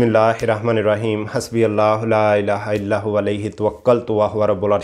बसमीम हसबी अल्लाह तवक्ल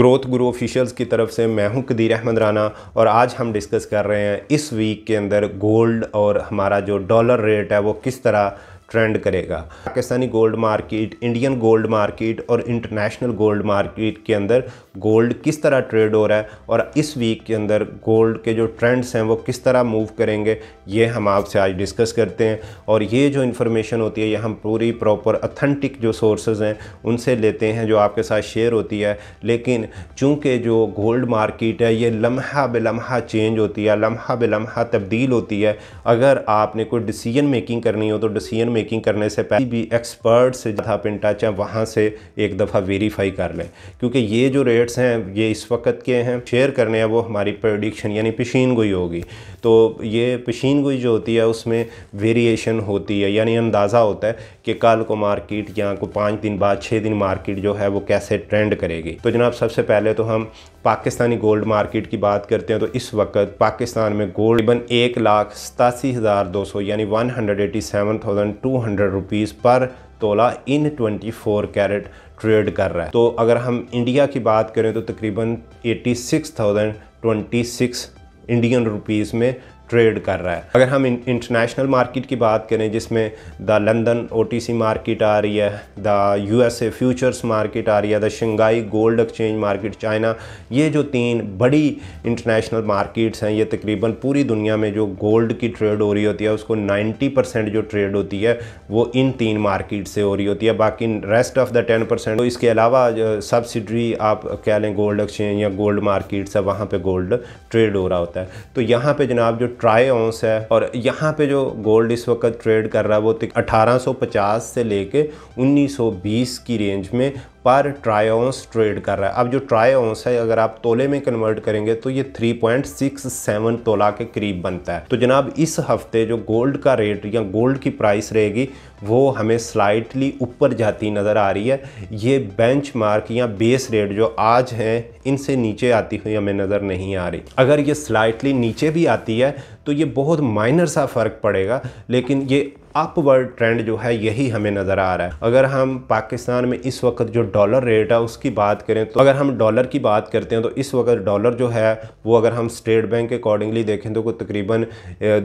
ग्रोथ गुरु ऑफिशियल्स की तरफ से मैं हूं कदीर अहमद राना और आज हम डिस्कस कर रहे हैं इस वीक के अंदर गोल्ड और हमारा जो डॉलर रेट है वो किस तरह ट्रेंड करेगा Pakistani gold market Indian gold market और इंटरनेशनल गोल्ड मार्केट के अंदर गोल्ड किस तरह ट्रेड हो रहा है और इस वीक के अंदर गोल्ड के जो ट्रेंड्स हैं वो किस तरह मूव करेंगे ये हम आपसे आज डिस्कस करते हैं और ये जो इन्फॉर्मेशन होती है ये हम पूरी प्रॉपर अथेंटिक जो सोर्सेज हैं उनसे लेते हैं जो आपके साथ शेयर होती है लेकिन चूँकि जो गोल्ड मार्केट है ये लम्हा बिलम्हा चेंज होती है लम्हा बिलम्हा तब्दील होती है अगर आपने कोई डिसीजन मेकिंग करनी हो तो डिसीजन मेकिंग करने से पहले भी एक्सपर्ट से जहाँ पिन टच है वहाँ से एक दफ़ा वेरीफाई कर लें क्योंकि ये जो रेट्स हैं ये इस वक्त के हैं शेयर करने हैं वो हमारी प्रोडिक्शन यानी पेशीन गोई होगी तो ये पेशीन गोई जो होती है उसमें वेरिएशन होती है यानी अंदाज़ा होता है कि कल को मार्केट या को पाँच दिन बाद छः दिन मार्केट जो है वो कैसे ट्रेंड करेगी तो जनाब सबसे पहले तो हम पाकिस्तानी गोल्ड मार्केट की बात करते हैं तो इस वक्त पाकिस्तान में गोल्ड बन एक लाख सतासी हज़ार दो सौ यानी one hundred eighty seven thousand two hundred rupees पर तोला इन 24 कैरेट ट्रेड कर रहा है तो अगर हम इंडिया की बात करें तो तकरीबन eighty six thousand twenty six Indian rupees में ट्रेड कर रहा है अगर हम इंटरनेशनल मार्केट की बात करें जिसमें द लंदन ओटीसी मार्केट आ रही है द यूएसए फ्यूचर्स मार्केट आ रही है the Shanghai gold exchange market China ये जो तीन बड़ी इंटरनेशनल मार्केट्स हैं ये तकरीबन पूरी दुनिया में जो गोल्ड की ट्रेड हो रही होती है उसको 90 परसेंट जो ट्रेड होती है वो इन तीन मार्किट से हो रही होती है बाकी rest of the ten percent तो इसके अलावा सब्सिडरी आप कह लें गोल्ड एक्सचेंज या गोल्ड मार्किट्स है वहाँ पर गोल्ड ट्रेड हो रहा होता है तो यहाँ पर जनाब जो ट्राई ऑंस है और यहाँ पे जो गोल्ड इस वक्त ट्रेड कर रहा है वो तो अठारह से लेके 1920 की रेंज में पर ट्राई ऑंस ट्रेड कर रहा है अब जो ट्राई ऑंस है अगर आप तोले में कन्वर्ट करेंगे तो ये 3.67 तोला के करीब बनता है तो जनाब इस हफ्ते जो गोल्ड का रेट या गोल्ड की प्राइस रहेगी वो हमें स्लाइटली ऊपर जाती नज़र आ रही है ये बेंच मार्क या बेस रेट जो आज हैं इनसे नीचे आती हुई हमें नज़र नहीं आ रही अगर ये स्लाइटली नीचे भी आती है तो ये बहुत माइनर सा फ़र्क पड़ेगा लेकिन ये अपवर्ड ट्रेंड जो है यही हमें नज़र आ रहा है अगर हम पाकिस्तान में इस वक्त जो डॉलर रेट है उसकी बात करें तो अगर हम डॉलर की बात करते हैं तो इस वक्त डॉलर जो है वो अगर हम स्टेट बैंक के अकॉर्डिंगली देखें तो कोई तकरीबन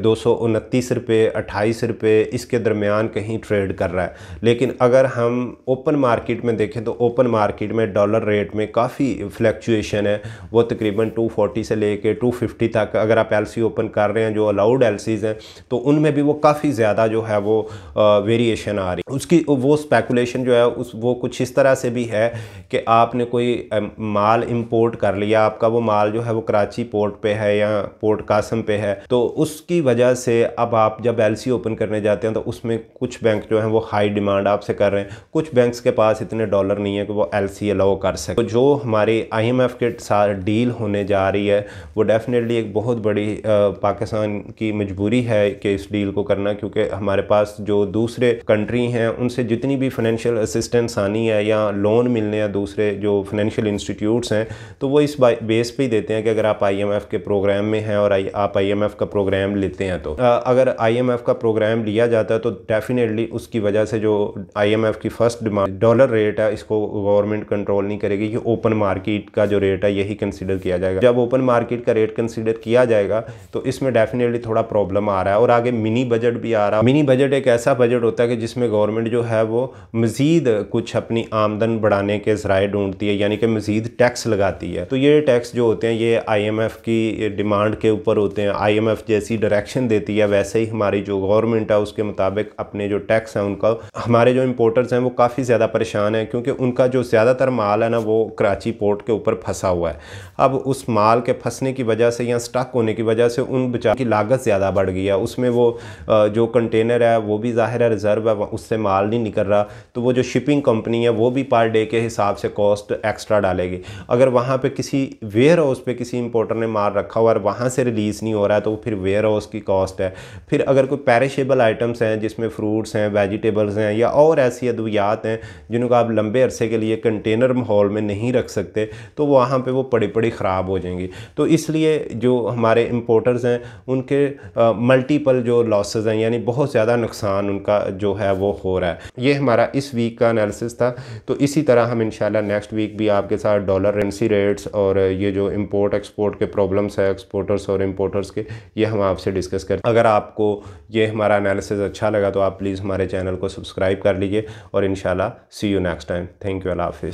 दो सौ उनतीस रुपये अट्ठाईस रुपये इसके दरमियान कहीं ट्रेड कर रहा है लेकिन अगर हम ओपन मार्केट में देखें तो ओपन मार्केट में डॉलर रेट में काफ़ी फ्लैक्चुएशन है वो तकरीबन टू फोर्टी से ले कर टू फिफ्टी तक अगर आप एल सी ओपन कर रहे हैं हैं जो अलाउड एल हैं तो उनमें भी वो काफ़ी ज़्यादा जो है वो वेरिएशन आ रही है उसकी वो स्पेकुलेशन जो है उस वो कुछ इस तरह से भी है कि आपने कोई माल इम्पोर्ट कर लिया आपका वो माल जो है वो कराची पोर्ट पे है या पोर्ट कासम पे है तो उसकी वजह से अब आप जब एल ओपन करने जाते हैं तो उसमें कुछ बैंक जो हैं वो हाई डिमांड आपसे कर रहे हैं कुछ बैंक्स के पास इतने डॉलर नहीं है कि वो एल अलाउ कर सके तो जो हमारी आई के साथ डील होने जा रही है वो डेफिनेटली एक बहुत बड़ी पाकिस्तान पाकिस्तान की मजबूरी है कि इस डील को करना क्योंकि हमारे पास जो दूसरे कंट्री हैं उनसे जितनी भी फाइनेंशियल असिस्टेंस आनी है या लोन मिलने हैं दूसरे जो फाइनेंशियल इंस्टीट्यूट्स हैं तो वो इस बेस पर ही देते हैं कि अगर आप आई के प्रोग्राम में हैं और आप आई का प्रोग्राम लेते हैं तो अगर आई का प्रोग्राम लिया जाता है तो डेफिनेटली उसकी वजह से जो आई की फ़र्स्ट डिमांड डॉलर रेट है इसको गवर्नमेंट कंट्रोल नहीं करेगी कि ओपन मार्केट का जो रेट है यही कंसिडर किया जाएगा जब ओपन मार्केट का रेट कंसिडर किया जाएगा तो इसमें डेफिनेटली डेफिनेटली थोड़ा प्रॉब्लम आ रहा है और आगे मिनी बजट भी आ रहा है मिनी बजट एक ऐसा बजट होता है कि जिसमें गवर्नमेंट जो है वो मज़ीद कुछ अपनी आमदन बढ़ाने के ज़राए ढूंढती है यानी कि मज़ीद टैक्स लगाती है तो ये टैक्स जो होते हैं ये आई की डिमांड के ऊपर होते हैं आई जैसी डायरेक्शन देती है वैसे ही हमारी जो गवर्नमेंट है उसके मुताबिक अपने जो टैक्स हैं उनका हमारे जो इम्पोर्टर्स हैं वो काफ़ी ज़्यादा परेशान हैं क्योंकि उनका जो ज़्यादातर माल है ना वो कराची पोर्ट के ऊपर फंसा हुआ है अब उस माल के फंसने की वजह से या स्टक होने की वजह से उन बेचार उनकी लागत ज़्यादा बढ़ गई है उसमें वो जो कंटेनर है वो भी ज़ाहिर है रिज़र्व है उससे माल नहीं निकल रहा तो वो जो शिपिंग कंपनी है वो भी पर डे के हिसाब से कॉस्ट एक्स्ट्रा डालेगी अगर वहाँ पर किसी वेयर हाउस पर किसी इंपोर्टर ने माल रखा हुआ और वहाँ से रिलीज़ नहीं हो रहा है तो फिर वेयर हाउस की कॉस्ट है फिर अगर कोई पैरिशेबल आइटम्स हैं जिसमें फ्रूट्स हैं वेजिटेबल्स हैं या और ऐसी अद्वियात हैं जिनको आप लंबे अरसे के लिए कंटेनर माहौल में नहीं रख सकते तो वहाँ पर वो पड़ी पड़ी ख़राब हो जाएंगी तो इसलिए जो हमारे इम्पोर्टर्स हैं उनके मल्टीपल जो लॉसेज हैं यानी बहुत ज़्यादा नुकसान उनका जो है वो हो रहा है ये हमारा इस वीक का एनालिसिस था तो इसी तरह हम इंशाल्लाह नेक्स्ट वीक भी आपके साथ डॉलर करेंसी रेट्स और ये जो इम्पोर्ट एक्सपोर्ट के प्रॉब्लम्स है एक्सपोर्टर्स और इम्पोर्टर्स के ये हम आपसे डिस्कस करें अगर आपको ये हमारा एनालिसिस अच्छा लगा तो आप प्लीज़ हमारे चैनल को सब्सक्राइब कर लीजिए और इन see you next time thank you अल्लाह हाफिज़